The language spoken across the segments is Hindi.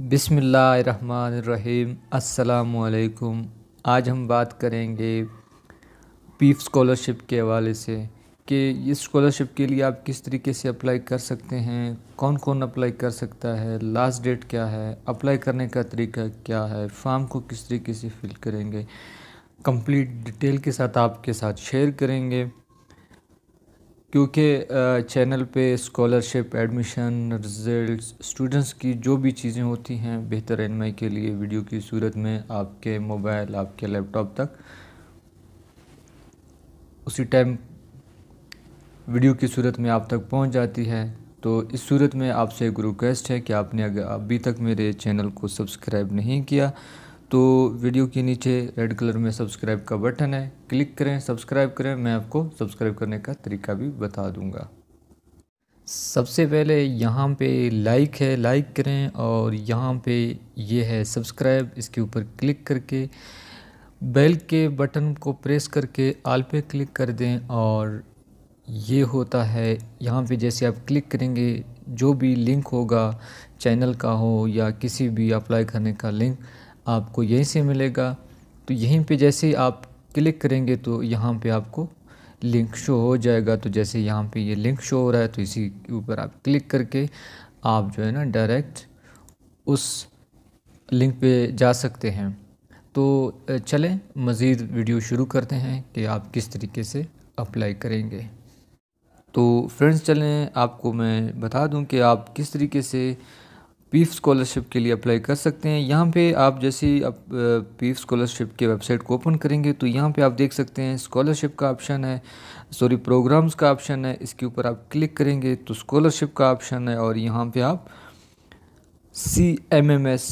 बिसमीम् अल्लाम आज हम बात करेंगे पीफ स्कॉलरशिप के हवाले से कि इस स्कॉलरशिप के लिए आप किस तरीके से अप्लाई कर सकते हैं कौन कौन अप्लाई कर सकता है लास्ट डेट क्या है अप्लाई करने का तरीका क्या है फॉर्म को किस तरीके से फिल करेंगे कंप्लीट डिटेल के साथ आपके साथ शेयर करेंगे क्योंकि चैनल पे स्कॉलरशिप एडमिशन रिजल्ट्स स्टूडेंट्स की जो भी चीज़ें होती हैं बेहतर रहनमई के लिए वीडियो की सूरत में आपके मोबाइल आपके लैपटॉप तक उसी टाइम वीडियो की सूरत में आप तक पहुंच जाती है तो इस सूरत में आपसे एक रिक्वेस्ट है कि आपने अगर अभी तक मेरे चैनल को सब्सक्राइब नहीं किया तो वीडियो के नीचे रेड कलर में सब्सक्राइब का बटन है क्लिक करें सब्सक्राइब करें मैं आपको सब्सक्राइब करने का तरीका भी बता दूंगा सबसे पहले यहाँ पे लाइक है लाइक करें और यहाँ पे ये है सब्सक्राइब इसके ऊपर क्लिक करके बेल के बटन को प्रेस करके आल पे क्लिक कर दें और ये होता है यहाँ पे जैसे आप क्लिक करेंगे जो भी लिंक होगा चैनल का हो या किसी भी अप्लाई करने का लिंक आपको यहीं से मिलेगा तो यहीं पे जैसे आप क्लिक करेंगे तो यहाँ पे आपको लिंक शो हो जाएगा तो जैसे यहाँ पे ये लिंक शो हो रहा है तो इसी के ऊपर आप क्लिक करके आप जो है ना डायरेक्ट उस लिंक पे जा सकते हैं तो चलें मज़ीद वीडियो शुरू करते हैं कि आप किस तरीके से अप्लाई करेंगे तो फ्रेंड्स चलें आपको मैं बता दूं कि आप किस तरीके से पीफ स्कॉलरशिप के लिए अप्लाई कर सकते हैं यहाँ पे आप जैसे आप पीफ स्कॉलरशिप के वेबसाइट को ओपन करेंगे तो यहाँ पे आप देख सकते हैं स्कॉलरशिप का ऑप्शन है सॉरी प्रोग्राम्स का ऑप्शन है इसके ऊपर आप क्लिक करेंगे तो स्कॉलरशिप का ऑप्शन है और यहाँ पे आप C M M S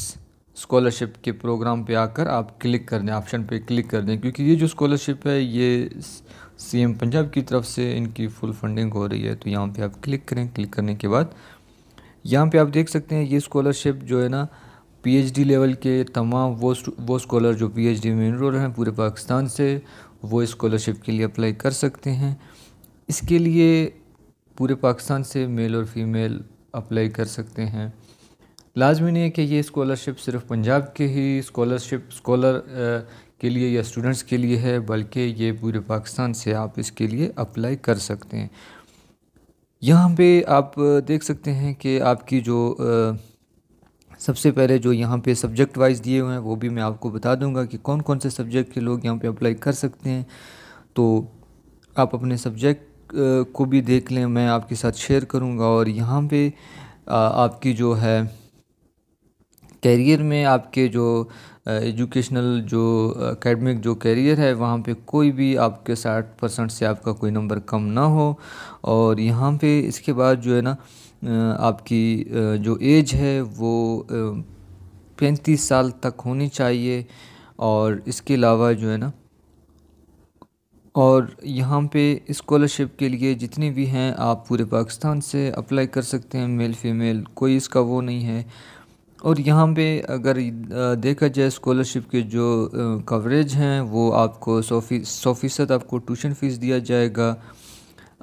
scholarship के प्रोग्राम पे आकर आप क्लिक कर दें ऑप्शन पे क्लिक कर दें क्योंकि ये जो स्कॉलरशिप है ये सी पंजाब की तरफ से इनकी फुल फंडिंग हो रही है तो यहाँ पर आप क्लिक करें क्लिक करने के बाद यहाँ पे आप देख सकते हैं ये स्कॉलरशिप जो है ना पीएचडी लेवल के तमाम वो वो स्कॉलर जो पीएचडी में इनरोल हैं पूरे पाकिस्तान से वो स्कॉलरशिप के लिए अप्लाई कर सकते हैं इसके लिए पूरे पाकिस्तान से मेल और फीमेल अप्लाई कर सकते हैं लाजमी नहीं है कि ये स्कॉलरशिप सिर्फ पंजाब के ही स्कॉलरशिप स्कॉलर के लिए या स्टूडेंट्स के लिए है बल्कि ये पूरे पाकिस्तान से आप इसके लिए अप्लाई कर सकते हैं यहाँ पे आप देख सकते हैं कि आपकी जो सबसे पहले जो यहाँ पे सब्जेक्ट वाइज दिए हुए हैं वो भी मैं आपको बता दूंगा कि कौन कौन से सब्जेक्ट के लोग यहाँ पे अप्लाई कर सकते हैं तो आप अपने सब्जेक्ट को भी देख लें मैं आपके साथ शेयर करूँगा और यहाँ पे आपकी जो है कैरियर में आपके जो एजुकेशनल जो एकेडमिक जो कैरियर है वहाँ पे कोई भी आपके साठ परसेंट से आपका कोई नंबर कम ना हो और यहाँ पे इसके बाद जो है ना आपकी जो एज है वो पैंतीस साल तक होनी चाहिए और इसके अलावा जो है ना और यहाँ पे स्कॉलरशिप के लिए जितने भी हैं आप पूरे पाकिस्तान से अप्लाई कर सकते हैं मेल फीमेल कोई इसका वो नहीं है और यहाँ पे अगर देखा जाए स्कॉलरशिप के जो कवरेज हैं वो आपको सौ फीस सौ फ़ीसद आपको ट्यूशन फ़ीस दिया जाएगा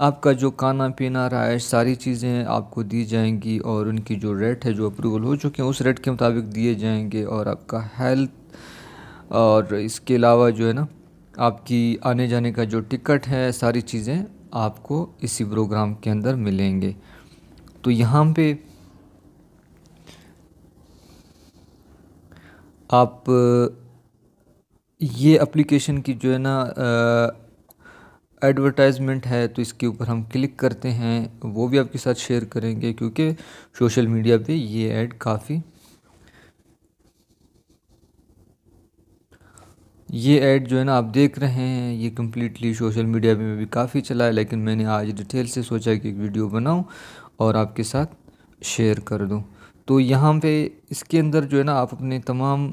आपका जो खाना पीना राइश सारी चीज़ें आपको दी जाएंगी और उनकी जो रेट है जो अप्रूवल हो चुके हैं उस रेट के मुताबिक दिए जाएंगे और आपका हेल्थ और इसके अलावा जो है ना आपकी आने जाने का जो टिकट है सारी चीज़ें आपको इसी प्रोग्राम के अंदर मिलेंगे तो यहाँ पे आप ये एप्लीकेशन की जो है ना एडवर्टाइज़मेंट है तो इसके ऊपर हम क्लिक करते हैं वो भी आपके साथ शेयर करेंगे क्योंकि सोशल मीडिया पे ये ऐड काफ़ी ये ऐड जो है ना आप देख रहे हैं ये कम्प्लीटली सोशल मीडिया में भी काफ़ी चला है लेकिन मैंने आज डिटेल से सोचा कि एक वीडियो बनाऊं और आपके साथ शेयर कर दूं तो यहाँ पे इसके अंदर जो है ना आप अपने तमाम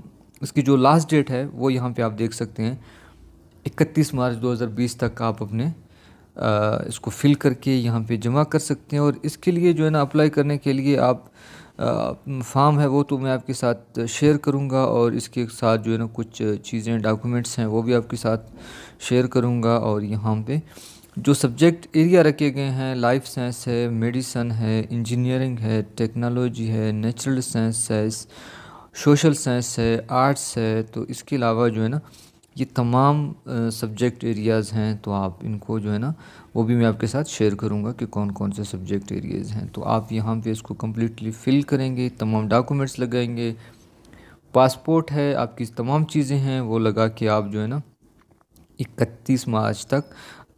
इसकी जो लास्ट डेट है वो यहाँ पे आप देख सकते हैं 31 मार्च 2020 तक आप अपने आ, इसको फिल करके यहाँ पे जमा कर सकते हैं और इसके लिए जो है ना अप्लाई करने के लिए आप फॉर्म है वो तो मैं आपके साथ शेयर करूँगा और इसके साथ जो है ना कुछ चीज़ें डॉक्यूमेंट्स हैं वो भी आपके साथ शेयर करूँगा और यहाँ पे जो सब्जेक्ट एरिया रखे गए हैं लाइफ साइंस है मेडिसन है इंजीनियरिंग है टेक्नोलॉजी है नेचुरल साइंस है सोशल साइंस है आर्ट्स है तो इसके अलावा जो है ना ये तमाम सब्जेक्ट एरियाज़ हैं तो आप इनको जो है ना वो भी मैं आपके साथ शेयर करूँगा कि कौन कौन से सब्जेक्ट एरियाज़ हैं तो आप यहाँ पे इसको कम्प्लीटली फिल करेंगे तमाम डॉक्यूमेंट्स लगाएंगे पासपोर्ट है आपकी तमाम चीज़ें हैं वो लगा के आप जो है ना इकतीस मार्च तक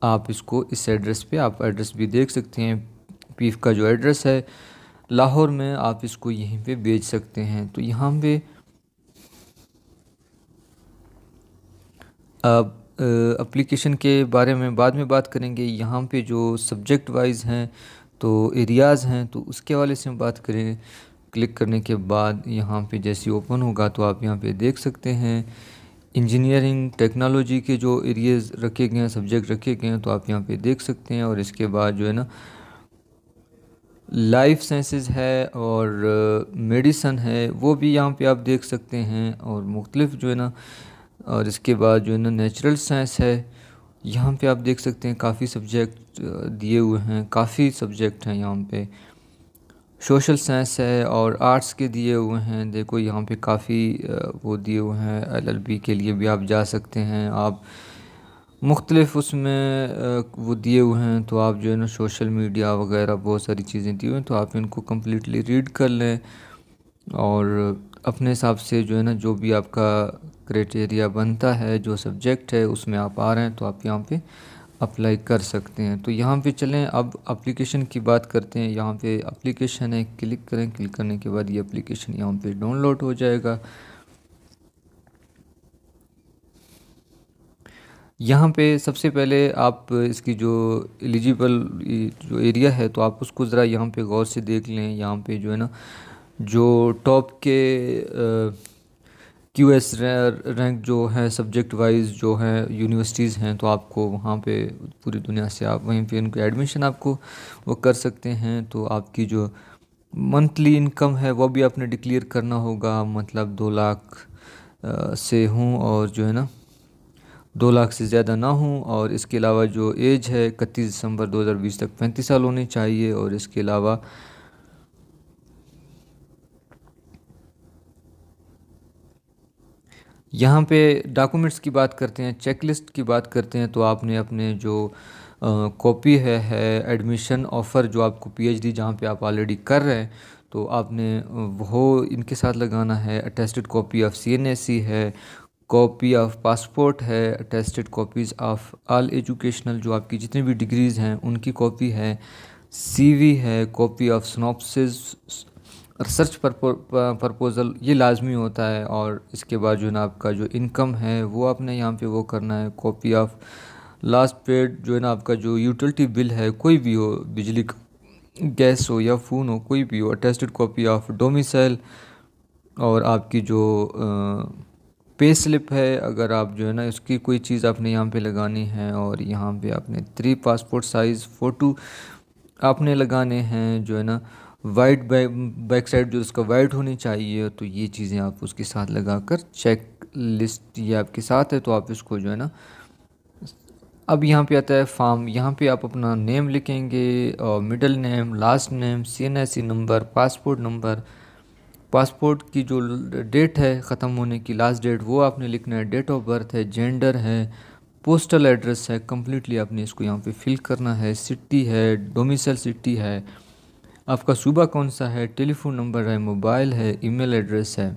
आप इसको इस एड्रेस पे आप एड्रेस भी देख सकते हैं पीफ का जो एड्रेस है लाहौर में आप इसको यहीं पे बेच सकते हैं तो यहाँ पे आप एप्लीकेशन के बारे में बाद में बात करेंगे यहाँ पे जो सब्जेक्ट वाइज हैं तो एरियाज़ हैं तो उसके हवाले से हम बात करें क्लिक करने के बाद यहाँ पे जैसे ओपन होगा तो आप यहाँ पे देख सकते हैं इंजीनियरिंग टेक्नोलॉजी के जो एरियाज रखे गए हैं सब्जेक्ट रखे गए हैं तो आप यहाँ पे देख सकते हैं और इसके बाद जो है ना लाइफ साइंसेस है और मेडिसन uh, है वो भी यहाँ पे आप देख सकते हैं और मुख्तलिफ जो है ना और इसके बाद जो है ना नेचुरल साइंस है यहाँ पे आप देख सकते हैं काफ़ी सब्जेक्ट uh, दिए हुए हैं काफ़ी सब्जेक्ट हैं यहाँ पर सोशल साइंस है और आर्ट्स के दिए हुए हैं देखो यहाँ पे काफ़ी वो दिए हुए हैं एलएलबी के लिए भी आप जा सकते हैं आप मुख्तलिफ उसमें वो दिए हुए हैं तो आप जो है ना सोशल मीडिया वगैरह बहुत सारी चीज़ें दी हुई हैं तो आप इनको कम्प्लीटली रीड कर लें और अपने हिसाब से जो है ना जो भी आपका क्राइटेरिया बनता है जो सब्जेक्ट है उसमें आप आ रहे हैं तो आप यहाँ पर अप्लाई कर सकते हैं तो यहाँ पे चलें अब एप्लीकेशन की बात करते हैं यहाँ पे एप्लीकेशन है क्लिक करें क्लिक करने के बाद ये एप्लीकेशन यहाँ पे डाउनलोड हो जाएगा यहाँ पे सबसे पहले आप इसकी जो एलिजिबल जो एरिया है तो आप उसको ज़रा यहाँ पे गौर से देख लें यहाँ पे जो है ना जो टॉप के आ, क्यू एस रैंक जो है सब्जेक्ट वाइज जो है यूनिवर्सिटीज़ हैं तो आपको वहाँ पे पूरी दुनिया से आप वहीं पे उनके एडमिशन आपको वो कर सकते हैं तो आपकी जो मंथली इनकम है वो भी आपने डिक्लेयर करना होगा मतलब दो लाख से हूँ और जो है ना दो लाख से ज़्यादा ना हूँ और इसके अलावा जो एज है इकतीस दिसंबर 2020 तक पैंतीस साल होने चाहिए और इसके अलावा यहाँ पे डॉक्यूमेंट्स की बात करते हैं चेकलिस्ट की बात करते हैं तो आपने अपने जो कॉपी है है एडमिशन ऑफ़र जो आपको पीएचडी जहाँ पे आप ऑलरेडी कर रहे हैं तो आपने वो इनके साथ लगाना है अटेस्टेड कॉपी ऑफ सी है कॉपी ऑफ पासपोर्ट है attested copies of all educational जो आपकी जितनी भी डिग्रीज़ हैं उनकी कॉपी है सीवी है copy of synopsis research proposal ये लाजमी होता है और इसके बाद जो है ना आपका जो इनकम है वो आपने यहाँ पे वो करना है कॉपी ऑफ लास्ट पेड जो है ना आपका जो यूटिलिटी बिल है कोई भी हो बिजली गैस हो या फ़ोन हो कोई भी हो अटेस्टेड कॉपी ऑफ डोमिसाइल और आपकी जो पे स्लिप है अगर आप जो है ना उसकी कोई चीज़ आपने यहाँ पे लगानी है और यहाँ पे आपने थ्री पासपोर्ट साइज़ फ़ोटो आपने लगाने हैं जो है ना वाइट बैक साइड जो उसका वाइट होनी चाहिए तो ये चीज़ें आप उसके साथ लगा कर चेक लिस्ट ये आपके साथ है तो आप इसको जो है ना अब यहाँ पे आता है फॉर्म यहाँ पे आप अपना नेम लिखेंगे middle name last name C N C number passport number passport की जो डेट है ख़त्म होने की लास्ट डेट वो आपने लिखना है डेट ऑफ बर्थ है जेंडर है पोस्टल एड्रेस है कम्प्लीटली आपने इसको यहाँ पे फिल करना है सिटी है डोमिसल सिटी है आपका सूबा कौन सा है टेलीफोन नंबर है मोबाइल है ईमेल एड्रेस है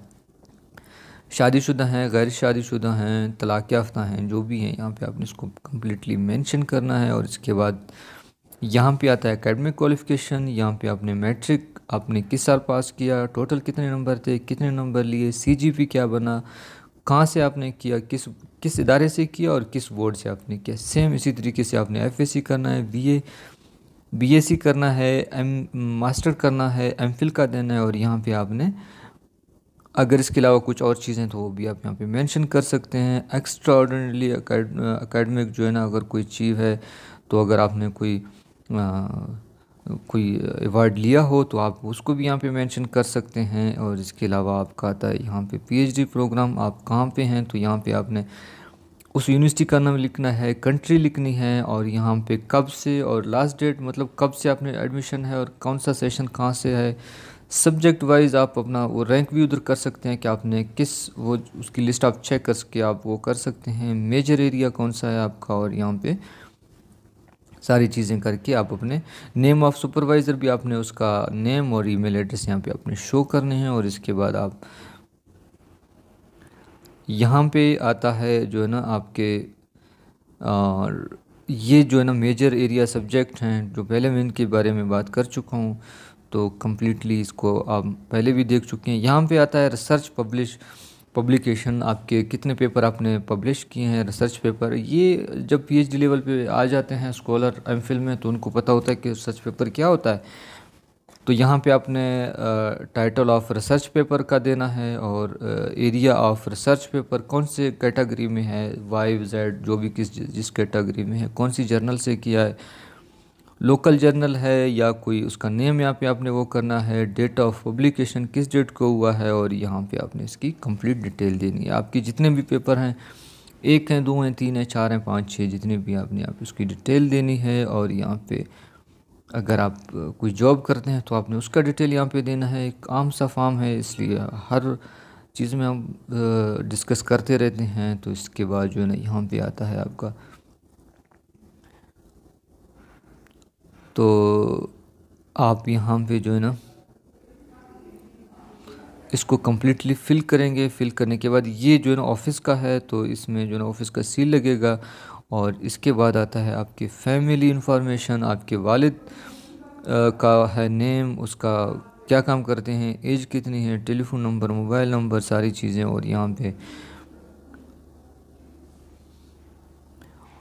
शादीशुदा हैं गैर शादीशुदा हैं तलाक़ याफ्ता हैं जो भी हैं यहाँ पे आपने इसको कम्प्लीटली मेंशन करना है और इसके बाद यहाँ पे आता है एकेडमिक क्वालिफ़िकेशन यहाँ पे आपने मैट्रिक आपने किस साल पास किया टोटल कितने नंबर थे कितने नंबर लिए सीजीपी क्या बना कहाँ से आपने किया किस किस इदारे से किया और किस बोर्ड से आपने किया सेम इसी तरीके से आपने एफ करना है बी बीएससी करना है एम मास्टर करना है एमफिल का देना है और यहाँ पे आपने अगर इसके अलावा कुछ और चीज़ें तो वो भी आप यहाँ पे मेंशन कर सकते हैं एक्स्ट्रा ऑर्डनरली अकेडमिक जो है ना अगर कोई चीव है तो अगर आपने कोई आ, कोई अवार्ड लिया हो तो आप उसको भी यहाँ पे मेंशन कर सकते हैं और इसके अलावा आपका आता है यहाँ पे पीएचडी प्रोग्राम आप कहाँ पे हैं तो यहाँ पे आपने उस यूनिवर्सिटी का नाम लिखना है कंट्री लिखनी है और यहाँ पे कब से और लास्ट डेट मतलब कब से आपने एडमिशन है और कौन सा सेशन कहाँ से है सब्जेक्ट वाइज आप अपना वो रैंक भी उधर कर सकते हैं कि आपने किस वो उसकी लिस्ट आप चेक करके आप वो कर सकते हैं मेजर एरिया कौन सा है आपका और यहाँ पे सारी चीज़ें करके आप अपने नेम ऑफ सुपरवाइज़र भी आपने उसका नेम और ईमेल एड्रेस यहाँ पे आपने शो करने हैं और इसके बाद आप यहाँ पे आता है जो है ना आपके ये जो है ना मेजर एरिया सब्जेक्ट हैं जो पहले मैं इनके बारे में बात कर चुका हूँ तो कम्प्लीटली इसको आप पहले भी देख चुके हैं यहाँ पे आता है रिसर्च पब्लिश पब्लिकेशन आपके कितने पेपर आपने पब्लिश किए हैं रिसर्च पेपर ये जब पीएचडी लेवल पे आ जाते हैं स्कॉलर एम में तो उनको पता होता है कि रिसर्च पेपर क्या होता है तो यहाँ पे आपने टाइटल ऑफ रिसर्च पेपर का देना है और एरिया ऑफ रिसर्च पेपर कौन से कैटेगरी में है वाई जेड जो भी किस जिस कैटेगरी में है कौन सी जर्नल से किया है लोकल जर्नल है या कोई उसका नेम यहाँ पे आपने वो करना है डेट ऑफ पब्लिकेशन किस डेट को हुआ है और यहाँ पे आपने इसकी कंप्लीट डिटेल देनी है आपके जितने भी पेपर हैं एक हैं दो हैं तीन हैं चार हैं पाँच छः जितने भी आपने आप उसकी डिटेल देनी है और यहाँ पे अगर आप कोई जॉब करते हैं तो आपने उसका डिटेल यहाँ पे देना है एक आम सा फॉर्म है इसलिए हर चीज़ में हम डिस्कस करते रहते हैं तो इसके बाद जो है ना यहाँ पे आता है आपका तो आप यहाँ पे जो है ना इसको कम्प्लीटली फिल करेंगे फिल करने के बाद ये जो है ना ऑफिस का है तो इसमें जो है ना ऑफिस का सील लगेगा और इसके बाद आता है आपकी फैमिली इन्फॉर्मेशन आपके वालिद का है नेम उसका क्या काम करते हैं एज कितनी है टेलीफोन नंबर मोबाइल नंबर सारी चीज़ें और यहाँ पे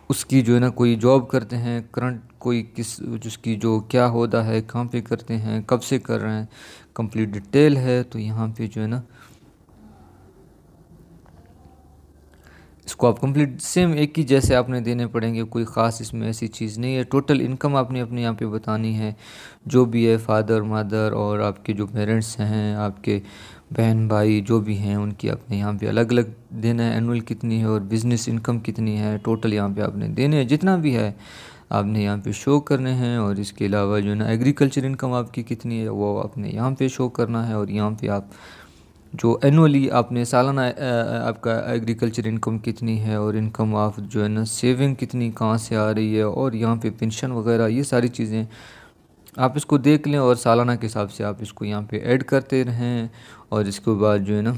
उसकी जो है ना कोई जॉब करते हैं करंट कोई किस उसकी जो क्या होता है कहाँ पे करते हैं कब से कर रहे हैं कंप्लीट डिटेल है तो यहाँ पे जो है ना उसको आप कंप्लीट सेम एक ही जैसे आपने देने पड़ेंगे कोई ख़ास इसमें ऐसी चीज़ नहीं है टोटल इनकम आपने अपने यहाँ पे बतानी है जो भी है फादर मदर और आपके जो पेरेंट्स हैं आपके बहन भाई जो भी हैं उनकी आपने यहाँ पे अलग अलग देना है एनुअल कितनी है और बिज़नेस इनकम कितनी है टोटल यहाँ पर आपने देने हैं जितना भी है आपने यहाँ पे शो करने हैं और इसके अलावा जो है ना एग्रीकल्चर इनकम आपकी कितनी है वो आपने यहाँ पे शो करना है और यहाँ पे आप जो एनुअली आपने सालाना आपका एग्रीकल्चर इनकम कितनी है और इनकम ऑफ जो है ना सेविंग कितनी कहाँ से आ रही है और यहाँ पे पेंशन वगैरह ये सारी चीज़ें आप इसको देख लें और सालाना के हिसाब से आप इसको यहाँ पे ऐड करते रहें और इसके बाद जो है ना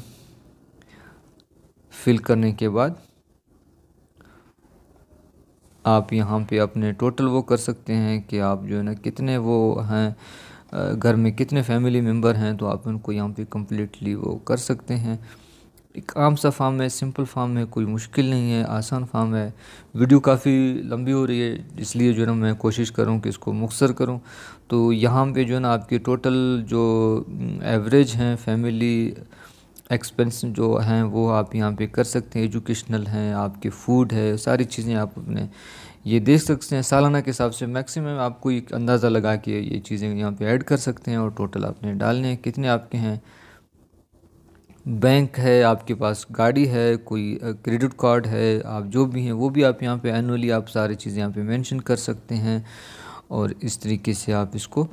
फिल करने के बाद आप यहाँ पे अपने टोटल वो कर सकते हैं कि आप जो है ना कितने वो हैं घर में कितने फैमिली मेम्बर हैं तो आप उनको यहाँ पे कम्प्लीटली वो कर सकते हैं एक आम सा फार्म है सिंपल फार्म है कोई मुश्किल नहीं है आसान फार्म है वीडियो काफ़ी लंबी हो रही है इसलिए जो है ना मैं कोशिश करूँ कि इसको मुख्तर करूँ तो यहाँ पे जो है ना आपके टोटल जो एवरेज हैं फैमिली एक्सपेंस जो हैं वो आप यहाँ पे कर सकते हैं एजुकेशनल हैं आपके फूड है सारी चीज़ें आप अपने ये देख सकते हैं सालाना के हिसाब से मैक्सिमम आपको एक अंदाज़ा लगा के ये चीज़ें यहाँ पे ऐड कर सकते हैं और टोटल आपने डालने हैं कितने आपके हैं बैंक है आपके पास गाड़ी है कोई क्रेडिट कार्ड है आप जो भी हैं वो भी आप यहाँ पे एनुअली आप सारी चीज़ें यहाँ पे मेंशन कर सकते हैं और इस तरीके से आप इसको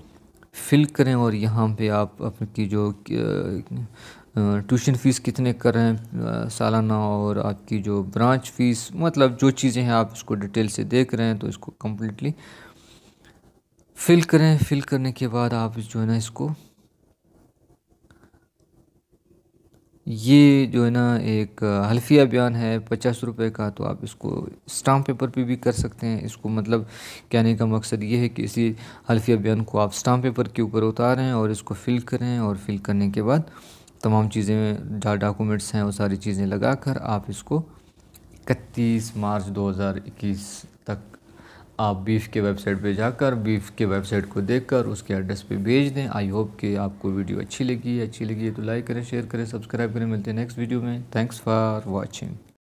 फिल करें और यहाँ पे आप आपकी जो ट्यूशन फ़ीस कितने कर रहे हैं सालाना और आपकी जो ब्रांच फ़ीस मतलब जो चीज़ें हैं आप उसको डिटेल से देख रहे हैं तो इसको कम्प्लीटली फिल करें फिल करने के बाद आप जो है ना इसको ये जो है ना एक हल्फिया बयान है पचास रुपए का तो आप इसको स्टाम्प पेपर पे भी कर सकते हैं इसको मतलब कहने का मकसद ये है कि इसी हल्फिया बयान को आप स्टाम्प पेपर के ऊपर उतारें और इसको फिल करें और फिल करने के बाद तमाम चीज़ें जहाँ डॉक्यूमेंट्स हैं वो सारी चीज़ें लगा कर आप इसको इकतीस मार्च 2021 आप बीफ के वेबसाइट पे जाकर बीफ के वेबसाइट को देखकर उसके एड्रेस पे भेज दें आई होप कि आपको वीडियो अच्छी लगी है अच्छी लगी है तो लाइक करें शेयर करें सब्सक्राइब करें मिलते हैं नेक्स्ट वीडियो में थैंक्स फॉर वॉचिंग